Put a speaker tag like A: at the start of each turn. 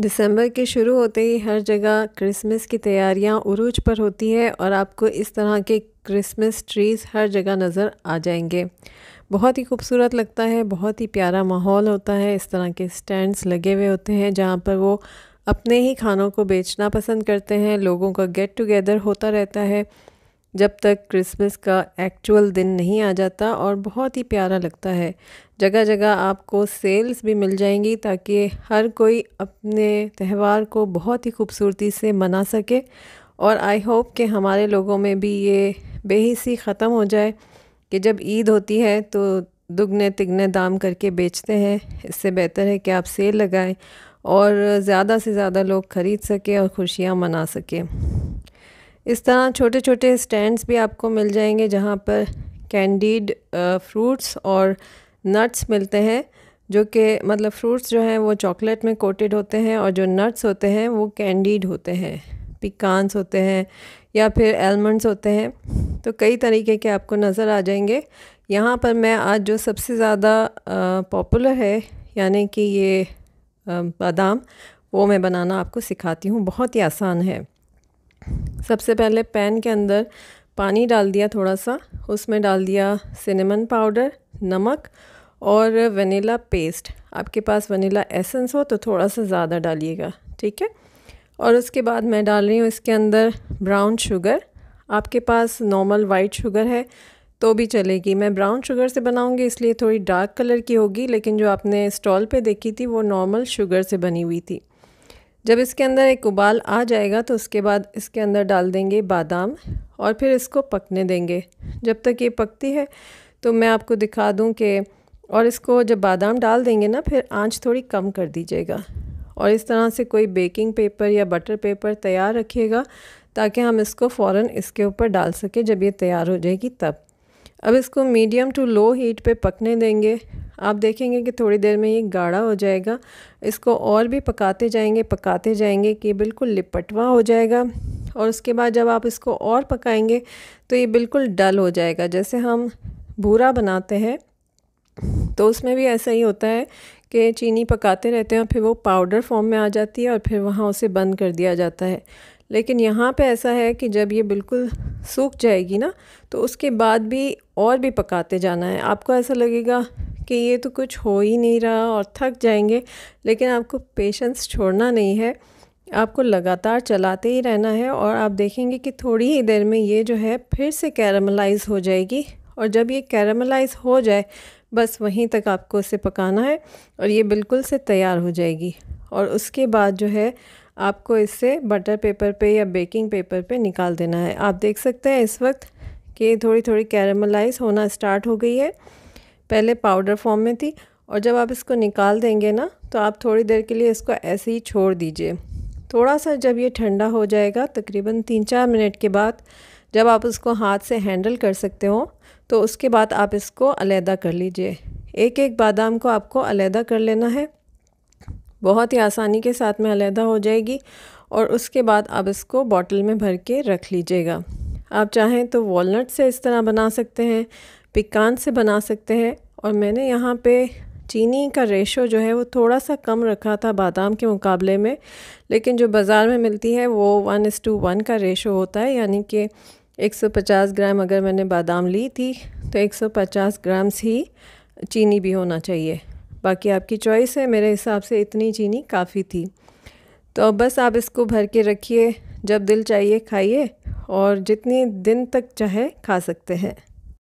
A: दिसंबर के शुरू होते ही हर जगह क्रिसमस की तैयारियां उरूज पर होती है और आपको इस तरह के क्रिसमस ट्रीज़ हर जगह नज़र आ जाएंगे बहुत ही खूबसूरत लगता है बहुत ही प्यारा माहौल होता है इस तरह के स्टैंड्स लगे हुए होते हैं जहाँ पर वो अपने ही खानों को बेचना पसंद करते हैं लोगों का गेट टुगेदर होता रहता है जब तक क्रिसमस का एक्चुअल दिन नहीं आ जाता और बहुत ही प्यारा लगता है जगह जगह आपको सेल्स भी मिल जाएंगी ताकि हर कोई अपने त्यौहार को बहुत ही खूबसूरती से मना सके और आई होप कि हमारे लोगों में भी ये बेहिसी ख़त्म हो जाए कि जब ईद होती है तो दुगने तिगने दाम करके बेचते हैं इससे बेहतर है कि आप सेल लगाएं और ज़्यादा से ज़्यादा लोग ख़रीद सकें और खुशियाँ मना सकें इस तरह छोटे छोटे स्टैंड्स भी आपको मिल जाएंगे जहाँ पर कैंडीड फ्रूट्स uh, और नट्स मिलते हैं जो कि मतलब फ्रूट्स जो हैं वो चॉकलेट में कोटेड होते हैं और जो नट्स होते हैं वो कैंडीड होते हैं पिकांस होते हैं या फिर एलमंड्स होते हैं तो कई तरीके के आपको नज़र आ जाएंगे यहाँ पर मैं आज जो सबसे ज़्यादा पॉपुलर uh, है यानी कि ये uh, बादाम वो मैं बनाना आपको सिखाती हूँ बहुत ही आसान है सबसे पहले पैन के अंदर पानी डाल दिया थोड़ा सा उसमें डाल दिया सिनेमन पाउडर नमक और वनीला पेस्ट आपके पास वनीला एसेंस हो तो थोड़ा सा ज़्यादा डालिएगा ठीक है और उसके बाद मैं डाल रही हूँ इसके अंदर ब्राउन शुगर आपके पास नॉर्मल वाइट शुगर है तो भी चलेगी मैं ब्राउन शुगर से बनाऊंगी इसलिए थोड़ी डार्क कलर की होगी लेकिन जो आपने स्टॉल पे देखी थी वो नॉर्मल शुगर से बनी हुई थी जब इसके अंदर एक उबाल आ जाएगा तो उसके बाद इसके अंदर डाल देंगे बादाम और फिर इसको पकने देंगे जब तक ये पकती है तो मैं आपको दिखा दूँ कि और इसको जब बादाम डाल देंगे ना फिर आंच थोड़ी कम कर दीजिएगा और इस तरह से कोई बेकिंग पेपर या बटर पेपर तैयार रखिएगा ताकि हम इसको फ़ौर इसके ऊपर डाल सकें जब ये तैयार हो जाएगी तब अब इसको मीडियम टू लो हीट पे पकने देंगे आप देखेंगे कि थोड़ी देर में ये गाढ़ा हो जाएगा इसको और भी पकाते जाएंगे पकाते जाएंगे कि बिल्कुल लिपटवा हो जाएगा और उसके बाद जब आप इसको और पकाएंगे तो ये बिल्कुल डल हो जाएगा जैसे हम भूरा बनाते हैं तो उसमें भी ऐसा ही होता है कि चीनी पकाते रहते हैं और फिर वो पाउडर फॉर्म में आ जाती है और फिर वहाँ उसे बंद कर दिया जाता है लेकिन यहाँ पे ऐसा है कि जब ये बिल्कुल सूख जाएगी ना तो उसके बाद भी और भी पकाते जाना है आपको ऐसा लगेगा कि ये तो कुछ हो ही नहीं रहा और थक जाएंगे लेकिन आपको पेशेंस छोड़ना नहीं है आपको लगातार चलाते ही रहना है और आप देखेंगे कि थोड़ी ही देर में ये जो है फिर से कैरमलाइज हो जाएगी और जब ये कैरमलाइज हो जाए बस वहीं तक आपको इसे पकाना है और ये बिल्कुल से तैयार हो जाएगी और उसके बाद जो है आपको इससे बटर पेपर पे या बेकिंग पेपर पे निकाल देना है आप देख सकते हैं इस वक्त कि थोड़ी थोड़ी कैरमलाइज होना स्टार्ट हो गई है पहले पाउडर फॉर्म में थी और जब आप इसको निकाल देंगे ना तो आप थोड़ी देर के लिए इसको ऐसे ही छोड़ दीजिए थोड़ा सा जब ये ठंडा हो जाएगा तकरीबन तीन चार मिनट के बाद जब आप उसको हाथ से हैंडल कर सकते हो तो उसके बाद आप इसको अलहदा कर लीजिए एक एक बादाम को आपको अलहदा कर लेना है बहुत ही आसानी के साथ में अलहदा हो जाएगी और उसके बाद आप इसको बॉटल में भर के रख लीजिएगा आप चाहें तो वॉलनट से इस तरह बना सकते हैं पिकान से बना सकते हैं और मैंने यहाँ पे चीनी का रेशो जो है वो थोड़ा सा कम रखा था बादाम के मुकाबले में लेकिन जो बाज़ार में मिलती है वो वन इस टू वन का रेशो होता है यानी कि 150 ग्राम अगर मैंने बादाम ली थी तो 150 ग्राम्स ही चीनी भी होना चाहिए बाकी आपकी चॉइस है मेरे हिसाब से इतनी चीनी काफ़ी थी तो बस आप इसको भर के रखिए जब दिल चाहिए खाइए और जितने दिन तक चाहे खा सकते हैं